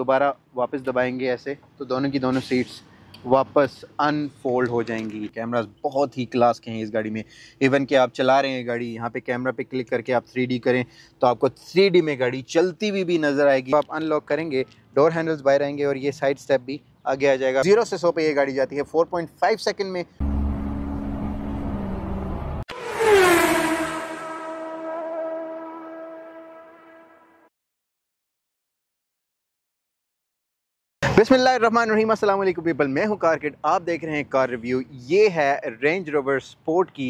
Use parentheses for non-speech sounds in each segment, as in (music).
दोबारा वापस दबाएंगे ऐसे तो दोनों की दोनों सीट्स वापस अनफोल्ड हो जाएंगी कैमरास बहुत ही क्लास के हैं इस गाड़ी में इवन कि आप चला रहे हैं गाड़ी यहाँ पे कैमरा पे क्लिक करके आप 3D करें तो आपको 3D में गाड़ी चलती हुई भी, भी नज़र आएगी तो आप अनलॉक करेंगे डोर हैंडल्स बाहर आएंगे और ये साइड स्टेप भी आगे आ जाएगा जीरो से सौ पे ये गाड़ी जाती है फाइव सेकंड में बिसमीम पीपल मैं हूं कारकेट आप देख रहे हैं कार रिव्यू ये है रेंज रोवर स्पोर्ट की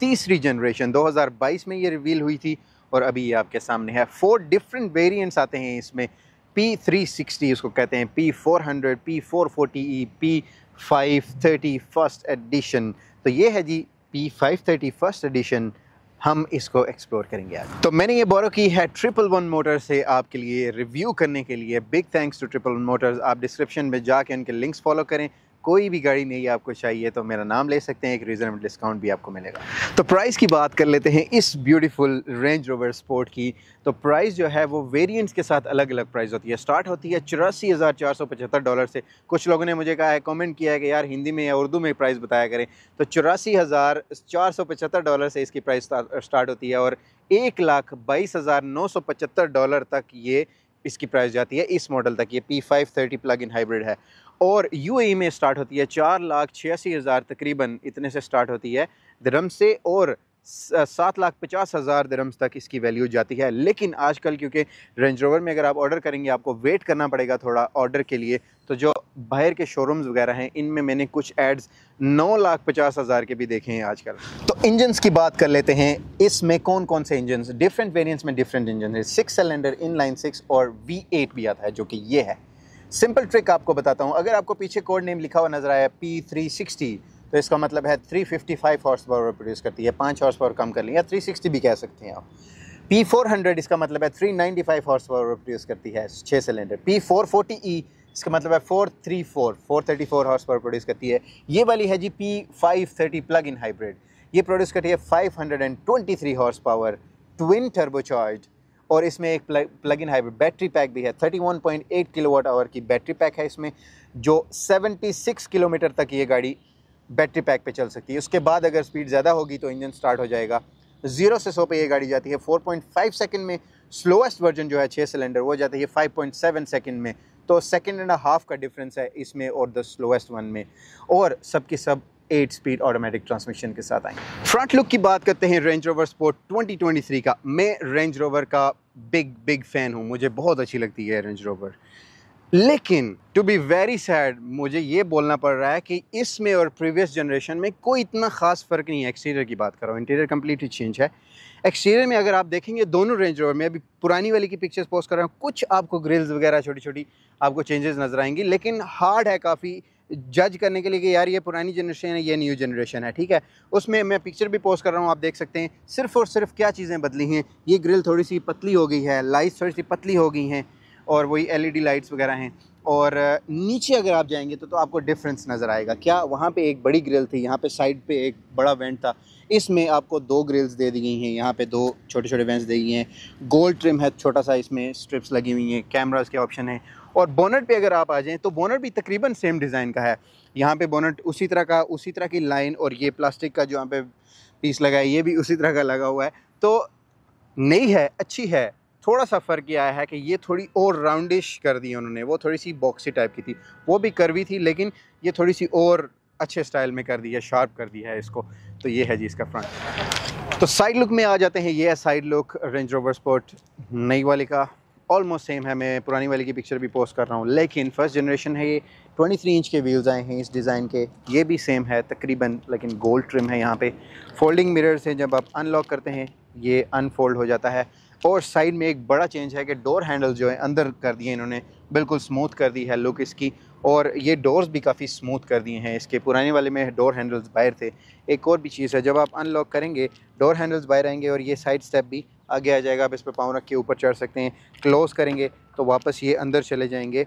तीसरी जनरेशन 2022 में ये रिवील हुई थी और अभी ये आपके सामने है फोर डिफरेंट वेरिएंट्स आते हैं इसमें पी थ्री सिक्सटी उसको कहते हैं P four hundred P four forty E P five thirty first edition तो ये है जी P five thirty first edition हम इसको एक्सप्लोर करेंगे आज तो मैंने ये बोरो की है ट्रिपल वन मोटर से आपके लिए रिव्यू करने के लिए big thanks to triple one motors आप डिस्क्रिप्शन में जाके उनके लिंक्स फॉलो करें कोई भी गाड़ी नहीं आपको चाहिए तो मेरा नाम ले सकते हैं एक रीज़नेबल डिस्काउंट भी आपको मिलेगा तो प्राइस की बात कर लेते हैं इस ब्यूटीफुल रेंज रोवर स्पोर्ट की तो प्राइस जो है वो वेरिएंट्स के साथ अलग अलग प्राइस होती है स्टार्ट होती है चौरासी हज़ार चार सौ पचहत्तर डॉलर से कुछ लोगों ने मुझे कहा है कॉमेंट किया है कि यार हिंदी में या उर्दू में प्राइस बताया करें तो चौरासी हज़ार चार सौ पचहत्तर डॉलर से इसकी प्राइस स्टार्ट होती है और एक लाख बाईस हज़ार नौ सौ पचहत्तर डॉलर तक ये इसकी प्राइस जाती है इस मॉडल तक ये P five thirty plug in hybrid है और यूएई e में स्टार्ट होती है चार लाख छियासी हज़ार तकरीबन इतने से स्टार्ट होती है धर्म से और सात लाख पचास हज़ार दरम्स तक इसकी वैल्यू जाती है लेकिन आजकल क्योंकि रेंज रोवर में अगर आप ऑर्डर करेंगे आपको वेट करना पड़ेगा थोड़ा ऑर्डर के लिए तो जो बाहर के शोरूम्स वगैरह हैं इनमें मैंने कुछ एड्स नौ लाख पचास हज़ार के भी देखे हैं आजकल तो इंजन्स की बात कर लेते हैं इसमें कौन कौन से इंजन डिफरेंट वेरियंट्स में डिफरेंट इंजन है six cylinder in line six और वी एट भी आता है जो कि ये है सिंपल ट्रिक आपको बताता हूँ अगर आपको पीछे कोड नेम लिखा हुआ नजर आया पी थ्री सिक्सटी तो इसका मतलब है three fifty five horsepower produce करती है पाँच हॉर्स पावर कम कर लें या थ्री सिक्सटी भी कह सकते हैं आप पी फोर हंड्रेड इसका मतलब है three ninety five horsepower produce करती है छः cylinder P four forty E इसका मतलब है four three four four thirty four horsepower produce करती है ये वाली है जी P five thirty plug in hybrid ये प्रोड्यूस करती है five hundred and twenty three horsepower twin turbocharge और इसमें एक plug in hybrid battery pack भी है 31.8 किलोवाट आवर की बैटरी पैक है इसमें जो 76 किलोमीटर तक ये गाड़ी बैटरी पैक पे चल सकती है उसके बाद अगर स्पीड ज़्यादा होगी तो इंजन स्टार्ट हो जाएगा जीरो से सौ पे ये गाड़ी जाती है 4.5 सेकंड में स्लोएस्ट वर्जन जो है छः सिलेंडर वो जाती है 5.7 सेकेंड में तो सेकेंड एंड हाफ का डिफरेंस है इसमें और द स्लोएस्ट वन में और सबके सब एट स्पीड ऑटोमेटिक ट्रांसमिशन के साथ आएंगे फ्रंट लुक की बात करते हैं रेंज रोवर स्पोर्ट 2023 का मैं रेंज रोवर का बिग बिग फ़ैन हूँ मुझे बहुत अच्छी लगती है रेंज रोवर लेकिन टू बी वेरी सैड मुझे ये बोलना पड़ रहा है कि इसमें और प्रीवियस जनरेशन में कोई इतना ख़ास फ़र्क नहीं है एक्सटीरियर की बात कर रहा हूँ इंटीरियर कम्प्लीटली चेंज है एक्सटीरियर में अगर आप देखेंगे दोनों रेंज रोवर में अभी पुरानी वाली की पिक्चर्स पोस्ट कर रहा हूँ कुछ आपको ग्रिल्स वगैरह छोटी छोटी आपको चेंजेस नज़र आएंगी लेकिन हार्ड है काफ़ी जज करने के लिए कि यार ये पुरानी जनरेशन है ये न्यू जनरेशन है ठीक है उसमें मैं पिक्चर भी पोस्ट कर रहा हूँ आप देख सकते हैं सिर्फ और सिर्फ क्या चीज़ें बदली हैं ये ग्रिल थोड़ी सी पतली हो गई है लाइट्स थोड़ी सी पतली हो गई हैं और वही एल लाइट्स वगैरह हैं और नीचे अगर आप जाएंगे तो तो आपको डिफरेंस नज़र आएगा क्या वहाँ पे एक बड़ी ग्रिल थी यहाँ पे साइड पे एक बड़ा वेंट था इसमें आपको दो ग्रिल्स दे दी गई हैं यहाँ पे दो छोटे छोटे वेंट्स दे गए हैं गोल्ड ट्रिम है छोटा सा इसमें स्ट्रिप्स लगी हुई हैं कैमराज के ऑप्शन हैं और बोनट पे अगर आप आ जाएँ तो बोनट भी तकरीबन सेम डिज़ाइन का है यहाँ पे बोनट उसी तरह का उसी तरह की लाइन और ये प्लास्टिक का जो यहाँ पे पीस लगा है ये भी उसी तरह का लगा हुआ है तो नई है अच्छी है थोड़ा सा फ़र्क यह आया है कि ये थोड़ी और राउंडिश कर दी उन्होंने वो थोड़ी सी बॉक्सी टाइप की थी वो भी करवी थी लेकिन ये थोड़ी सी और अच्छे स्टाइल में कर दी है शार्प कर दिया है इसको तो ये है जी इसका फ्रंट तो साइड लुक में आ जाते हैं ये है side look Range Rover Sport नई वाले का ऑलमोस्ट सेम है मैं पुरानी वाली की पिक्चर भी पोस्ट कर रहा हूँ लेकिन फर्स्ट जनरेशन है ये 23 इंच के व्हील्स आए हैं इस डिज़ाइन के ये भी सेम है तकरीबन लेकिन गोल्ड ट्रिम है यहाँ पे फोल्डिंग मिरर्स हैं जब आप अनलॉक करते हैं ये अनफोल्ड हो जाता है और साइड में एक बड़ा चेंज है कि डोर हैंडल जो है अंदर कर दिए इन्होंने बिल्कुल स्मूथ कर दी है लुक इसकी और ये डोर्स भी काफ़ी स्मूथ कर दिए हैं इसके पुराने वाले में डोर हैंडल्स बाहर थे एक और भी चीज़ है जब आप अनलॉक करेंगे डोर हैंडल्स बाहर आएंगे और ये साइड स्टेप भी आगे आ जाएगा आप इस पर पाँव रख के ऊपर चढ़ सकते हैं क्लोज़ करेंगे तो वापस ये अंदर चले जाएंगे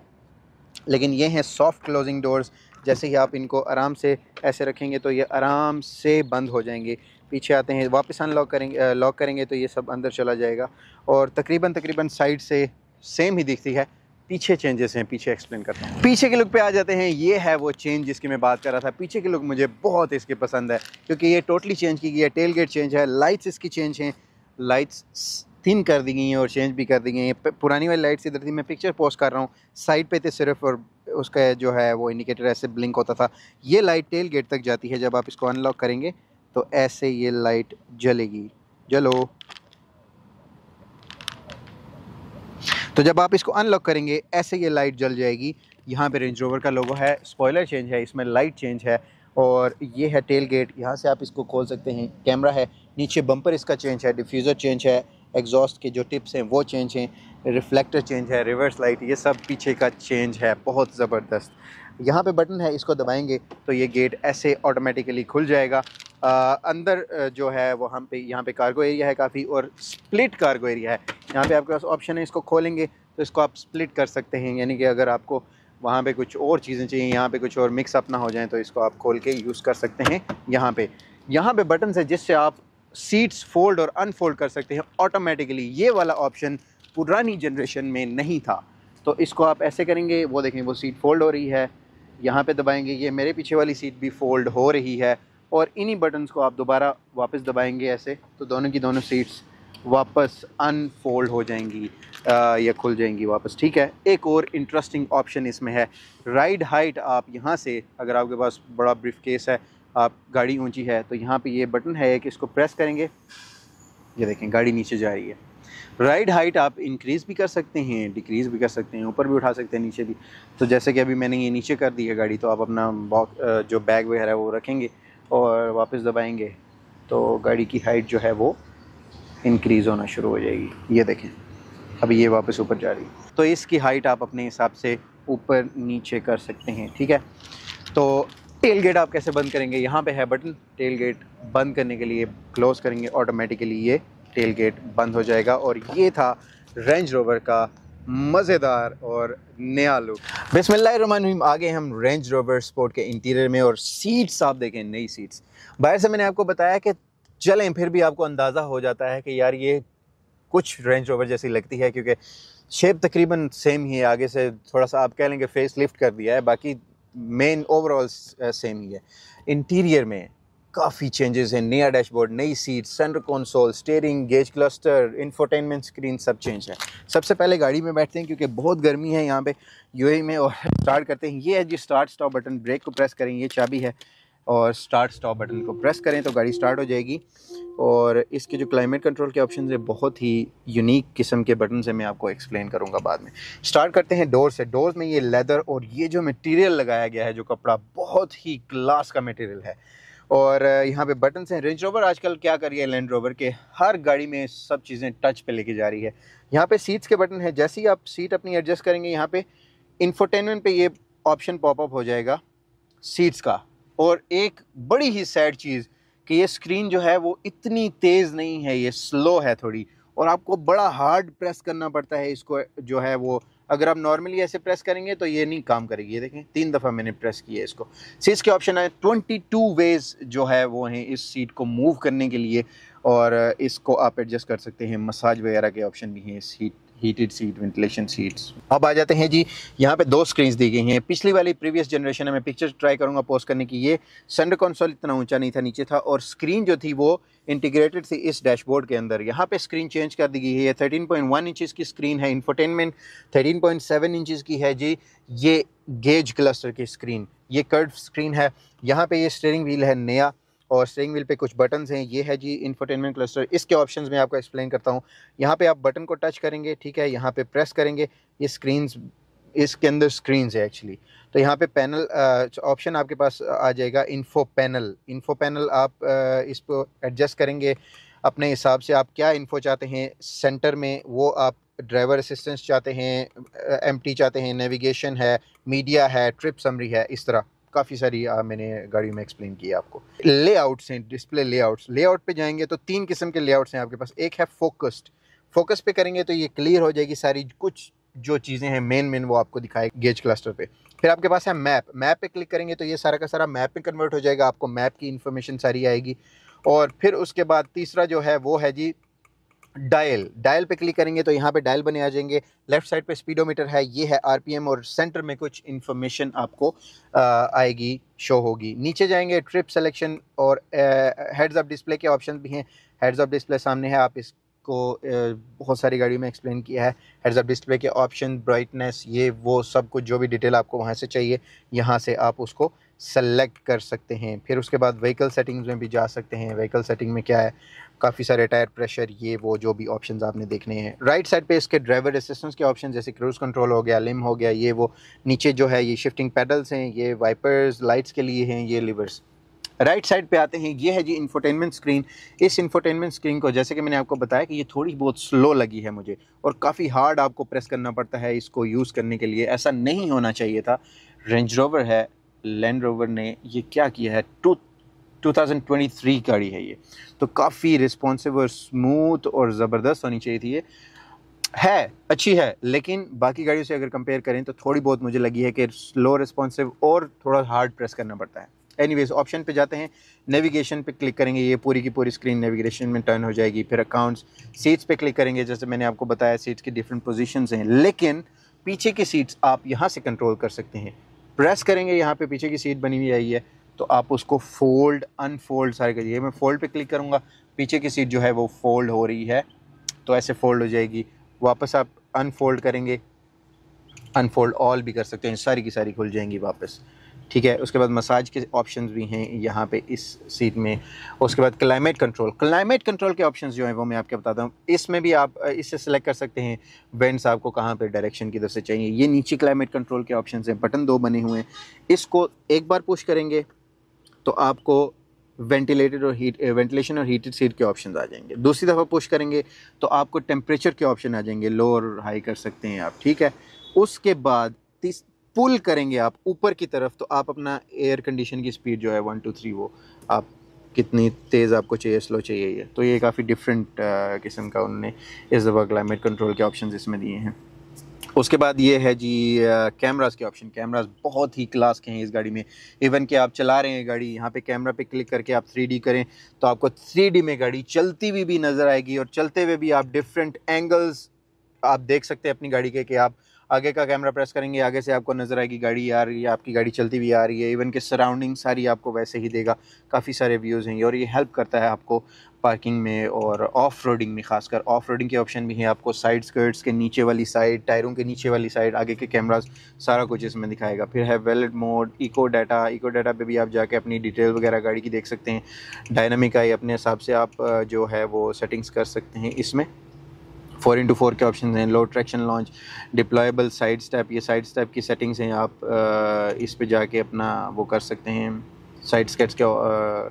लेकिन ये हैं सॉफ्ट क्लोजिंग डोर्स जैसे ही आप इनको आराम से ऐसे रखेंगे तो ये आराम से बंद हो जाएंगे पीछे आते हैं वापस अनलॉक करेंगे लॉक करेंगे तो ये सब अंदर चला जाएगा और तकरीबन तकरीबन साइड से सेम ही दिखती है पीछे चेंजेस हैं पीछे एक्सप्लेन करता हूँ पीछे के लुक पे आ जाते हैं ये है वो चेंज जिसकी मैं बात कर रहा था पीछे के लुक मुझे बहुत इसके पसंद है क्योंकि ये टोटली चेंज की गई है टेल गेट चेंज है लाइट्स इसकी चेंज हैं लाइट्स थिन कर दी गई हैं और चेंज भी कर दी गई हैं पुरानी वाली लाइट्स इधर थी मैं पिक्चर पोस्ट कर रहा हूँ साइड पर थे सिर्फ और उसका जो है वो इंडिकेटर ऐसे ब्लिंक होता था ये लाइट टेल गेट तक जाती है जब आप इसको अनलॉक करेंगे तो ऐसे ये लाइट जलेगी जलो तो जब आप इसको अनलॉक करेंगे ऐसे ये लाइट जल जाएगी यहाँ पे रेंज रोवर का लोगो है स्पॉयलर चेंज है इसमें लाइट चेंज है और ये है टेल गेट यहाँ से आप इसको खोल सकते हैं कैमरा है नीचे बम्पर इसका चेंज है डिफ्यूज़र चेंज है एग्जॉस्ट के जो टिप्स हैं वो चेंज हैं रिफ्लेक्टर चेंज है रिवर्स लाइट ये सब पीछे का चेंज है बहुत ज़बरदस्त यहाँ पे बटन है इसको दबाएंगे तो ये गेट ऐसे ऑटोमेटिकली खुल जाएगा आ, अंदर जो है वो हम पे यहाँ पे कार्गो एरिया है काफ़ी और स्प्लिट कार्गो एरिया है यहाँ पे आपके पास ऑप्शन है इसको खोलेंगे तो इसको आप स्प्लिट कर सकते हैं यानी कि अगर आपको वहाँ पे कुछ और चीज़ें चाहिए यहाँ पे कुछ और मिक्सअप ना हो जाए तो इसको आप खोल के यूज़ कर सकते हैं यहाँ पे यहाँ पे बटन है जिससे आप सीट्स फोल्ड और अनफोल्ड कर सकते हैं ऑटोमेटिकली ये वाला ऑप्शन पुरानी जनरेशन में नहीं था तो इसको आप ऐसे करेंगे वो देखें वो सीट फोल्ड हो रही है यहाँ पे दबाएंगे ये मेरे पीछे वाली सीट भी फोल्ड हो रही है और इन्हीं बटन्स को आप दोबारा वापस दबाएंगे ऐसे तो दोनों की दोनों सीट्स वापस अनफोल्ड हो जाएंगी आ, या खुल जाएंगी वापस ठीक है एक और इंटरेस्टिंग ऑप्शन इसमें है राइड हाइट आप यहाँ से अगर आपके पास बड़ा ब्रीफ केस है आप गाड़ी ऊंची है तो यहाँ पे ये बटन है कि इसको प्रेस करेंगे ये देखें गाड़ी नीचे जा रही है राइड हाइट आप इंक्रीज़ भी कर सकते हैं डिक्रीज़ भी कर सकते हैं ऊपर भी उठा सकते हैं नीचे भी तो जैसे कि अभी मैंने ये नीचे कर दी है गाड़ी तो आप अपना जो बैग वगैरह वो रखेंगे और वापस दबाएंगे तो गाड़ी की हाइट जो है वो इंक्रीज़ होना शुरू हो जाएगी ये देखें अभी ये वापस ऊपर जा रही है तो इसकी हाइट आप अपने हिसाब से ऊपर नीचे कर सकते हैं ठीक है तो टेल गेट आप कैसे बंद करेंगे यहाँ पे है बटन टेल गेट बंद करने के लिए क्लोज़ करेंगे ऑटोमेटिकली ये टेल गेट बंद हो जाएगा और ये था रेंज रोवर का मज़ेदार और नया लुक बिसमीम आगे हम रेंज रोवर स्पोर्ट के इंटीरियर में और सीट्स आप देखें नई सीट्स बाहर से मैंने आपको बताया कि चलें फिर भी आपको अंदाज़ा हो जाता है कि यार ये कुछ रेंज रोवर जैसी लगती है क्योंकि शेप तकरीबन सेम ही है आगे से थोड़ा सा आप कह लेंगे फेस लिफ्ट कर दिया है बाकी मेन ओवरऑल सेम ही है इंटीरियर में काफ़ी चेंजेस हैं नया डैशबोर्ड नई seat centre console steering gauge cluster infotainment screen सब चेंज है सबसे पहले गाड़ी में बैठते हैं क्योंकि बहुत गर्मी है यहाँ पे यूएई में और स्टार्ट (laughs) करते हैं ये है जी स्टार्ट स्टॉप बटन ब्रेक को प्रेस करें ये चाबी है और स्टार्ट स्टॉप बटन को प्रेस करें तो गाड़ी स्टार्ट हो जाएगी और इसके जो क्लाइमेट कंट्रोल के ऑप्शन है बहुत ही यूनिक किस्म के बटन से मैं आपको एक्सप्लेन करूँगा बाद में स्टार्ट करते हैं डोर से डोर में ये लेदर और ये जो मटेरियल लगाया गया है जो कपड़ा बहुत ही क्लास का मटेरियल है और यहाँ पे बटन हैं रेंज रोवर आजकल क्या कर रही है लैंड रोवर के हर गाड़ी में सब चीज़ें टच पे लेके जा रही है यहाँ पे सीट्स के बटन है जैसे ही आप सीट अपनी एडजस्ट करेंगे यहाँ पे इन्फोटेनमेंट पे ये ऑप्शन पॉपअप हो जाएगा सीट्स का और एक बड़ी ही सैड चीज़ कि ये स्क्रीन जो है वो इतनी तेज़ नहीं है ये स्लो है थोड़ी और आपको बड़ा हार्ड प्रेस करना पड़ता है इसको जो है वो अगर आप नॉर्मली ऐसे प्रेस करेंगे तो ये नहीं काम करेगी ये देखें तीन दफ़ा मैंने प्रेस किया इसको सी के ऑप्शन है ट्वेंटी टू वेज जो है वो हैं इस सीट को मूव करने के लिए और इसको आप एडजस्ट कर सकते हैं मसाज वगैरह के ऑप्शन भी हैं इस seat heated seat ventilation seats अब आ जाते हैं जी यहाँ पे दो स्क्रीन दी गई हैं पिछली वाली प्रीवियस जनरेशन में मैं पिक्चर ट्राई करूँगा पोस्ट करने की ये सेंटर कंसोल इतना ऊंचा नहीं था नीचे था और स्क्रीन जो थी वो इंटीग्रेटेड थी इस डैशबोर्ड के अंदर यहाँ पे स्क्रीन चेंज कर दी गई है ये वन इंचज की स्क्रीन है infotainment thirteen point seven inches की है जी ये गेज क्लस्टर की स्क्रीन ये कर्व स्क्रीन है यहाँ पे ये स्टेयरिंग व्हील है नया और स्ट्रिंग व्हील पे कुछ बटन्स हैं ये है जी इन्फोटेनमेंट क्लस्टर इसके ऑप्शन में आपको एक्सप्लेन करता हूँ यहाँ पे आप बटन को टच करेंगे ठीक है यहाँ पे प्रेस करेंगे ये स्क्रीन्स इसके अंदर स्क्रीन है एक्चुअली तो यहाँ पे पैनल ऑप्शन आपके पास आ जाएगा इन्फो पैनल इन्फो पैनल आप इसको एडजस्ट करेंगे अपने हिसाब से आप क्या इन्फो चाहते हैं सेंटर में वो आप ड्राइवर असिस्टेंस चाहते हैं एम चाहते हैं नेविगेशन है मीडिया है ट्रिप समरी है इस तरह काफ़ी सारी आ, मैंने गाड़ियों में एक्सप्लेन किया आपको लेआउट्स हैं डिस्प्ले लेआउट्स लेआउट पे जाएंगे तो तीन किस्म के लेआउट्स हैं आपके पास एक है फोकस्ड फोकस पे करेंगे तो ये क्लियर हो जाएगी सारी कुछ जो चीज़ें हैं मेन मेन वो आपको दिखाए गेज क्लस्टर पे फिर आपके पास है मैप मैप पे क्लिक करेंगे तो ये सारा का सारा मैप में कन्वर्ट हो जाएगा आपको मैप की इन्फॉर्मेशन सारी आएगी और फिर उसके बाद तीसरा जो है वो है जी डायल डायल पे क्लिक करेंगे तो यहाँ पे डायल बने आ जाएंगे लेफ्ट साइड पे स्पीडोमीटर है ये है आरपीएम और सेंटर में कुछ इन्फॉर्मेशन आपको आ, आएगी शो होगी नीचे जाएंगे ट्रिप सिलेक्शन और हेड्स अप डिस्प्ले के ऑप्शन भी हैं हेड्स अप डिस्प्ले सामने है आप इसको बहुत सारी गाड़ियों में एक्सप्लेन किया है हेड्स अप डिस्प्ले के ऑप्शन ब्राइटनेस ये वो सब कुछ जो भी डिटेल आपको वहाँ से चाहिए यहाँ से आप उसको सेलेक्ट कर सकते हैं फिर उसके बाद व्हीकल सेटिंग्स में भी जा सकते हैं व्हीकल सेटिंग में क्या है काफ़ी सारे टायर प्रेशर ये वो जो भी ऑप्शंस आपने देखने हैं राइट साइड पे इसके ड्राइवर असिस्टेंस के ऑप्शन जैसे क्रूज़ कंट्रोल हो गया लिम हो गया ये वो नीचे जो है ये शिफ्टिंग पैडल्स हैं ये वाइपर्स लाइट्स के लिए हैं ये लिवर्स राइट right साइड पे आते हैं ये है जी इन्फोटेनमेंट स्क्रीन इस इन्फोटेनमेंट स्क्रीन को जैसे कि मैंने आपको बताया कि ये थोड़ी बहुत स्लो लगी है मुझे और काफ़ी हार्ड आपको प्रेस करना पड़ता है इसको यूज़ करने के लिए ऐसा नहीं होना चाहिए था रेंज रोवर है लैंड रोवर ने ये क्या किया है टू 2023 गाड़ी है ये तो काफ़ी रिस्पॉन्सिव और स्मूथ और ज़बरदस्त होनी चाहिए थी ये है अच्छी है लेकिन बाकी गाड़ियों से अगर कंपेयर करें तो थोड़ी बहुत मुझे लगी है कि स्लो रिस्पॉन्सिव और थोड़ा हार्ड प्रेस करना पड़ता है एनी ऑप्शन पे जाते हैं नेविगेशन पे क्लिक करेंगे ये पूरी की पूरी स्क्रीन नेविगेशन में टर्न हो जाएगी फिर अकाउंट्स सीट्स पे क्लिक करेंगे जैसे मैंने आपको बताया सीट्स की डिफरेंट पोजिशन हैं लेकिन पीछे की सीट्स आप यहाँ से कंट्रोल कर सकते हैं प्रेस करेंगे यहाँ पे पीछे की सीट बनी हुई आई है तो आप उसको फोल्ड अनफोल्ड सारे करिए मैं फोल्ड पे क्लिक करूँगा पीछे की सीट जो है वो फोल्ड हो रही है तो ऐसे फोल्ड हो जाएगी वापस आप अनफोल्ड करेंगे अनफोल्ड ऑल भी कर सकते हैं सारी की सारी खुल जाएंगी वापस ठीक है उसके बाद मसाज के ऑप्शन भी हैं यहाँ पे इस सीट में उसके बाद क्लाइमेट कंट्रोल क्लाइमेट कंट्रोल के ऑप्शन जो हैं वो मैं आपके बताता हूँ इसमें भी आप इससे सेलेक्ट कर सकते हैं वेंट्स आपको कहाँ पे डायरेक्शन की तरफ से चाहिए ये नीचे क्लाइमेट कंट्रोल के ऑप्शन हैं बटन दो बने हुए हैं इसको एक बार पुश करेंगे तो आपको वेंटिलेटेड और हीट वेंटिलेशन और हीटेड सीट के ऑप्शन आ जाएंगे दूसरी दफ़ा पुश करेंगे तो आपको टेम्परेचर के ऑप्शन आ जाएंगे लोअर और हाई कर सकते हैं आप ठीक है उसके बाद तीस पुल करेंगे आप ऊपर की तरफ तो आप अपना एयर कंडीशन की स्पीड जो है वन टू थ्री वो आप कितनी तेज़ आपको चाहिए स्लो चाहिए ये तो ये काफ़ी डिफरेंट uh, किस्म का उन्होंने इस दफ़ा क्लाइमेट कंट्रोल के ऑप्शन इसमें दिए हैं उसके बाद ये है जी कैमरास uh, के ऑप्शन कैमरास बहुत ही क्लास के हैं इस गाड़ी में इवन कि आप चला रहे हैं गाड़ी यहाँ पे कैमरा पे क्लिक करके आप थ्री करें तो आपको थ्री में गाड़ी चलती हुई भी, भी नज़र आएगी और चलते हुए भी आप डिफरेंट एंगल्स आप देख सकते हैं अपनी गाड़ी के कि आप आगे का कैमरा प्रेस करेंगे आगे से आपको नज़र आएगी गाड़ी आ रही है आपकी गाड़ी चलती भी आ रही है इवन के सराउंडिंग सारी आपको वैसे ही देगा काफ़ी सारे व्यूज़ हैं और ये हेल्प करता है आपको पार्किंग में और ऑफ रोडिंग में खासकर ऑफ रोडिंग के ऑप्शन भी हैं आपको साइड स्कर्ट्स के नीचे वाली साइड टायरों के नीचे वाली साइड आगे के कैमराज सारा कुछ इसमें दिखाएगा फिर है वेलड mode eco data eco data पे भी आप जाके अपनी डिटेल वगैरह गाड़ी की देख सकते हैं डायनामिक आई अपने हिसाब से आप जो है वो सेटिंग्स कर सकते हैं इसमें फोर इंटू फोर के ऑप्शन हैं low traction launch deployable side step ये साइड स्टेप की सेटिंग्स हैं आप इस पर जाके अपना वो कर सकते हैं साइड स्केट्स के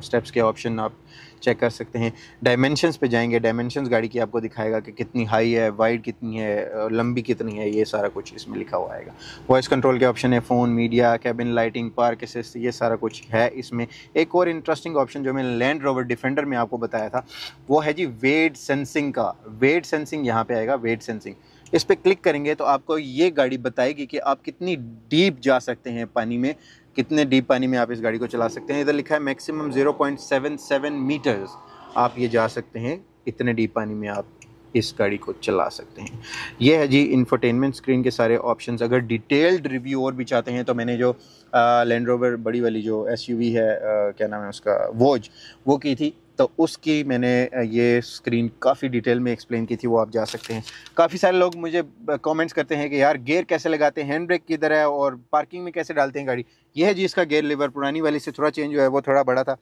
स्टेप्स के ऑप्शन आप चेक कर सकते हैं डायमेंशंस पे जाएंगे डायमेंशंस गाड़ी की आपको दिखाएगा कि कितनी हाई है वाइड कितनी है लंबी कितनी है ये सारा कुछ इसमें लिखा हुआ आएगा वॉइस कंट्रोल के ऑप्शन है phone media cabin lighting park assist ये सारा कुछ है इसमें एक और इंटरेस्टिंग ऑप्शन जो मैंने लैंड रोवर डिफेंडर में आपको बताया था वो है जी वेट सेंसिंग का वेट सेंसिंग यहाँ पर आएगा वेट सेंसिंग इस पर क्लिक करेंगे तो आपको ये गाड़ी बताएगी कि आप कितनी डीप जा सकते हैं पानी में कितने डीप पानी में आप इस गाड़ी को चला सकते हैं इधर लिखा है मैक्सिमम 0.77 मीटर्स आप ये जा सकते हैं इतने डीप पानी में आप इस गाड़ी को चला सकते हैं ये है जी इंफोटेनमेंट स्क्रीन के सारे ऑप्शंस अगर डिटेल्ड रिव्यू और भी चाहते हैं तो मैंने जो लैंड रोवर बड़ी वाली जो एसयूवी है आ, क्या नाम है उसका वोज वो की थी तो उसकी मैंने ये स्क्रीन काफ़ी डिटेल में एक्सप्लेन की थी वो आप जा सकते हैं काफ़ी सारे लोग मुझे कमेंट्स करते हैं कि यार गेयर कैसे लगाते हैं हैंड ब्रेक किधर है और पार्किंग में कैसे डालते हैं गाड़ी यह है जी इसका गेयर लीवर पुरानी वाली से थोड़ा चेंज हुआ है वो थोड़ा बड़ा था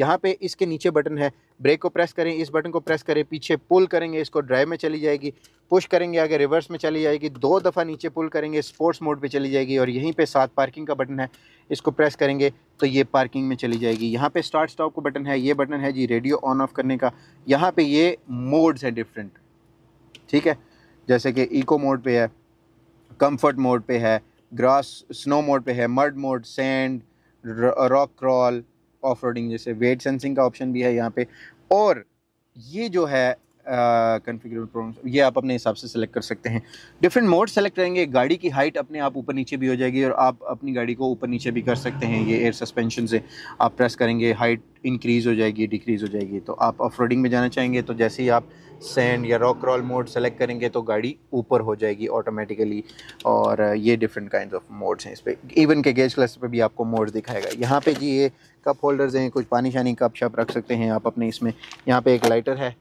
यहाँ पे इसके नीचे बटन है ब्रेक को प्रेस करें इस बटन को प्रेस करें पीछे पुल करेंगे इसको ड्राइव में चली जाएगी पुश करेंगे आगे रिवर्स में चली जाएगी दो दफ़ा नीचे पुल करेंगे स्पोर्ट्स मोड पे चली जाएगी और यहीं पे साथ पार्किंग का बटन है इसको प्रेस करेंगे तो ये पार्किंग में चली जाएगी यहाँ पे स्टार्ट स्टॉप का बटन है ये बटन है जी रेडियो ऑन ऑफ करने का यहाँ पर ये मोड्स हैं डिफरेंट ठीक है जैसे कि इको मोड पर है कम्फर्ट मोड पर है ग्रास स्नो मोड पे है mud mode sand rock crawl off roading जैसे वेट सेंसिंग का ऑप्शन भी है यहाँ पे और ये जो है कन्फिग्रेबल प्रॉब्लम ये आप अपने हिसाब से सेलेक्ट कर सकते हैं डिफरेंट मोड सेलेक्ट रहेंगे गाड़ी की हाइट अपने आप ऊपर नीचे भी हो जाएगी और आप अपनी गाड़ी को ऊपर नीचे भी कर सकते हैं ये एयर सस्पेंशन से आप प्रेस करेंगे हाइट इंक्रीज़ हो जाएगी डिक्रीज़ हो जाएगी तो आप ऑफ में जाना चाहेंगे तो जैसे ही आप सैंड या रॉक रॉल मोड सेलेक्ट करेंगे तो गाड़ी ऊपर हो जाएगी ऑटोमेटिकली और ये डिफरेंट काइंड ऑफ मोड्स हैं इस पर इवन के गेज क्लस्टर पर भी आपको मोड्स दिखाएगा यहाँ पे जी ये कप होल्डर्स हैं कुछ पानी शानी कप शप रख सकते हैं आप अपने इसमें यहाँ पे एक लाइटर है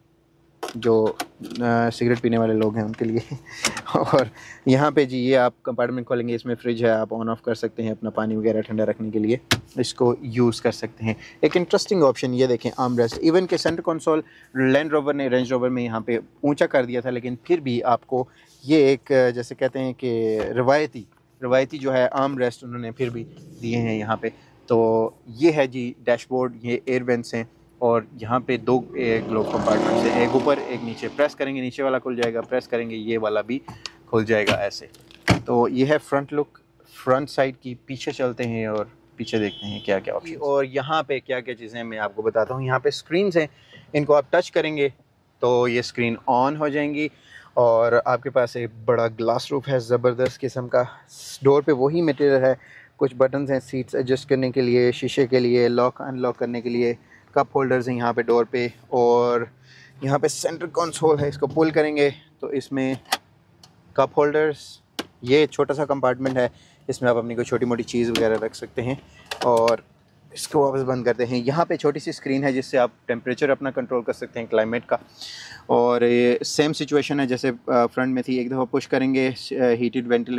जो सिगरेट पीने वाले लोग हैं उनके लिए (laughs) और यहाँ पे जी ये आप कंपार्टमेंट खोलेंगे इसमें फ्रिज है आप ऑन ऑफ कर सकते हैं अपना पानी वगैरह ठंडा रखने के लिए इसको यूज़ कर सकते हैं एक इंटरेस्टिंग ऑप्शन ये देखें आम रेस्ट इवन के सेंटर कंसोल लैंड रोवर ने रेंज रोवर में यहाँ पे ऊंचा कर दिया था लेकिन फिर भी आपको ये एक जैसे कहते हैं कि रवायती रवायती जो है आम रेस्ट उन्होंने फिर भी दिए हैं यहाँ पर तो ये है जी डैशबोर्ड ये एयरवेंस हैं और यहाँ पे दो ग्लोब कंपार्टमेंट से एक ऊपर एक नीचे प्रेस करेंगे नीचे वाला खुल जाएगा प्रेस करेंगे ये वाला भी खुल जाएगा ऐसे तो ये है फ्रंट लुक फ्रंट साइड की पीछे चलते हैं और पीछे देखते हैं क्या क्या ऑप्शन और यहाँ पे क्या क्या चीज़ें मैं आपको बताता हूँ यहाँ पे स्क्रीन हैं इनको आप टच करेंगे तो ये स्क्रीन ऑन हो जाएंगी और आपके पास एक बड़ा ग्लास रूफ है ज़बरदस्त किस्म का डोर पे वही मटेरियल है कुछ बटन्स हैं सीट्स एडजस्ट करने के लिए शीशे के लिए लॉक अनलॉक करने के लिए कप होल्डर्स हैं यहाँ पे डोर पे और यहाँ पे सेंटर कंसोल है इसको पुल करेंगे तो इसमें कप होल्डर्स ये छोटा सा कंपार्टमेंट है इसमें आप अपनी कोई छोटी मोटी चीज़ वगैरह रख सकते हैं और इसको वापस बंद करते हैं यहाँ पे छोटी सी स्क्रीन है जिससे आप टेम्परेचर अपना कंट्रोल कर सकते हैं क्लाइमेट का और सेम सिचुएशन है जैसे फ्रंट में थी एक दफ़ा पुश करेंगे हीटेड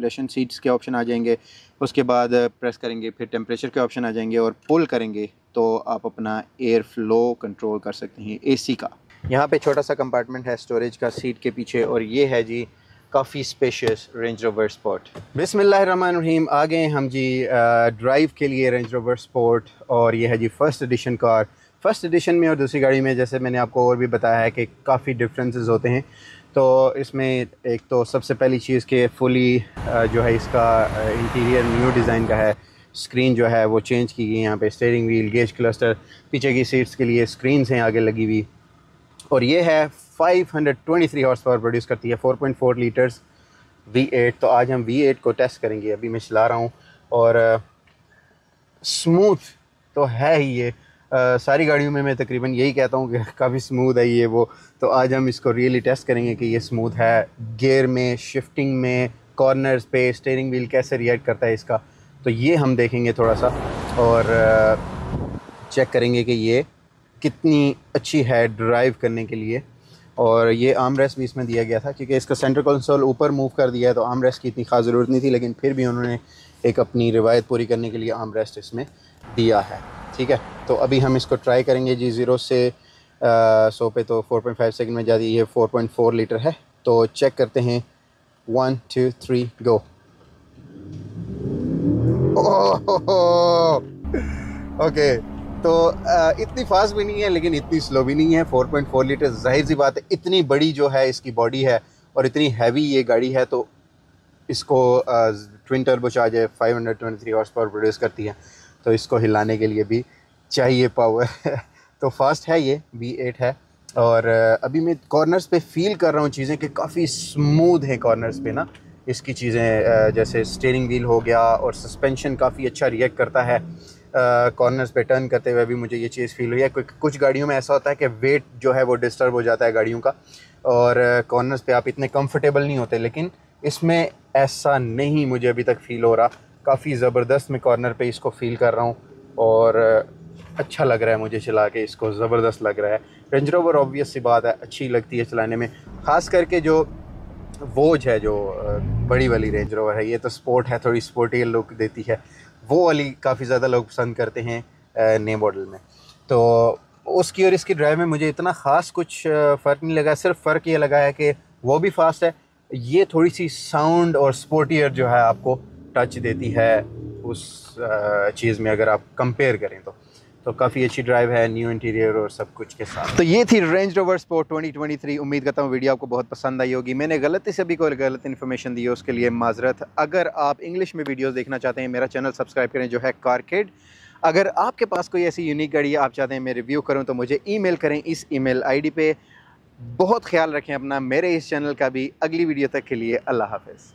लेशन सीट्स के ऑप्शन आ जाएंगे उसके बाद प्रेस करेंगे फिर टेम्परेचर के ऑप्शन आ जाएंगे और पुल करेंगे तो आप अपना एयर फ्लो कंट्रोल कर सकते हैं ए का यहाँ पे छोटा सा कंपार्टमेंट है स्टोरेज का सीट के पीछे और ये है जी काफ़ी स्पेशियस रेंज रोवर स्पोर्ट बिसमीम आ गए हम जी ड्राइव के लिए रेंज रोवर स्पोर्ट और यह है जी first edition car first edition में और दूसरी गाड़ी में जैसे मैंने आपको और भी बताया है कि काफ़ी डिफरेंसेस होते हैं तो इसमें एक तो सबसे पहली चीज़ कि फुली जो है इसका इंटीरियर न्यू डिज़ाइन का है स्क्रीन जो है वो चेंज की गई यहाँ पे स्टेयरिंग व्हील गेज क्लस्टर पीछे की सीट्स के लिए स्क्रीनस हैं आगे लगी हुई और ये है 523 हॉर्स पावर प्रोड्यूस करती है 4.4 लीटर्स वी एट तो आज हम वी एट को टेस्ट करेंगे अभी मैं चला रहा हूँ और स्मूथ तो है ही ये आ, सारी गाड़ियों में मैं तकरीबन यही कहता हूँ कि काफ़ी स्मूथ है ये वो तो आज हम इसको रियली टेस्ट करेंगे कि ये स्मूथ है गेयर में शिफ्टिंग में कॉर्नर्स पे स्टेयरिंग व्हील कैसे रिएक्ट करता है इसका तो ये हम देखेंगे थोड़ा सा और चेक करेंगे कि ये कितनी अच्छी है ड्राइव करने के लिए और ये आम रेस्ट भी इसमें दिया गया था क्योंकि इसका सेंटर कंसोल ऊपर मूव कर दिया है तो आम रेस्ट की इतनी खास ज़रूरत नहीं थी लेकिन फिर भी उन्होंने एक अपनी रिवायत पूरी करने के लिए आम रेस्ट इसमें दिया है ठीक है तो अभी हम इसको ट्राई करेंगे जी ज़ीरो से सौ पे तो 4.5 सेकेंड में जाती है 4.4 लीटर है तो चेक करते हैं one two three go okay तो इतनी फास्ट भी नहीं है लेकिन इतनी स्लो भी नहीं है 4.4 लीटर जाहिर सी बात है इतनी बड़ी जो है इसकी बॉडी है और इतनी हैवी ये गाड़ी है तो इसको twin turbocharger three horsepower produce करती है तो इसको हिलाने के लिए भी चाहिए पावर (laughs) तो फास्ट है ये वी एट है और अभी मैं कॉर्नर्स पे फील कर रहा हूँ चीज़ें कि काफ़ी स्मूद हैं कॉर्नर्स पे ना इसकी चीज़ें जैसे स्टेयरिंग व्हील हो गया और सस्पेंशन काफ़ी अच्छा रिएक्ट करता है कॉर्नर्स पे टर्न करते हुए भी मुझे ये चीज़ फील हुई है कुछ गाड़ियों में ऐसा होता है कि वेट जो है वो डिस्टर्ब हो जाता है गाड़ियों का और कॉर्नर्स पे आप इतने कंफर्टेबल नहीं होते लेकिन इसमें ऐसा नहीं मुझे अभी तक फील हो रहा काफ़ी ज़बरदस्त मैं कॉर्नर पे इसको फील कर रहा हूँ और अच्छा लग रहा है मुझे चला के इसको ज़बरदस्त लग रहा है रेंज रोवर ऑब्वियस सी बात है अच्छी लगती है चलाने में ख़ास करके जो वोज है जो बड़ी वाली रेंज रोवर है ये तो स्पोर्ट है थोड़ी स्पोर्टी लुक देती है वो वाली काफ़ी ज़्यादा लोग पसंद करते हैं नए मॉडल में तो उसकी और इसकी ड्राइव में मुझे इतना ख़ास कुछ फ़र्क नहीं लगा सिर्फ फ़र्क ये लगा है कि वो भी फास्ट है ये थोड़ी सी साउंड और स्पोर्टियर जो है आपको टच देती है उस चीज़ में अगर आप कंपेयर करें तो तो काफ़ी अच्छी ड्राइव है न्यू इंटीरियर और सब कुछ के साथ तो ये थी रेंज रोवर स्पोर्ट 2023 उम्मीद करता हूँ वीडियो आपको बहुत पसंद आई होगी मैंने गलती से भी कोई गलत इन्फॉर्मेशन दी है उसके लिए माजरत अगर आप इंग्लिश में वीडियोस देखना चाहते हैं मेरा चैनल सब्सक्राइब करें जो है कारकेड अगर आपके पास कोई ऐसी यूनिक गाड़ी आप चाहते हैं मैं रिव्यू करूँ तो मुझे ई करें इस ई मेल पे बहुत ख्याल रखें अपना मेरे इस चैनल का भी अगली वीडियो तक के लिए अल्लाह हाफिज़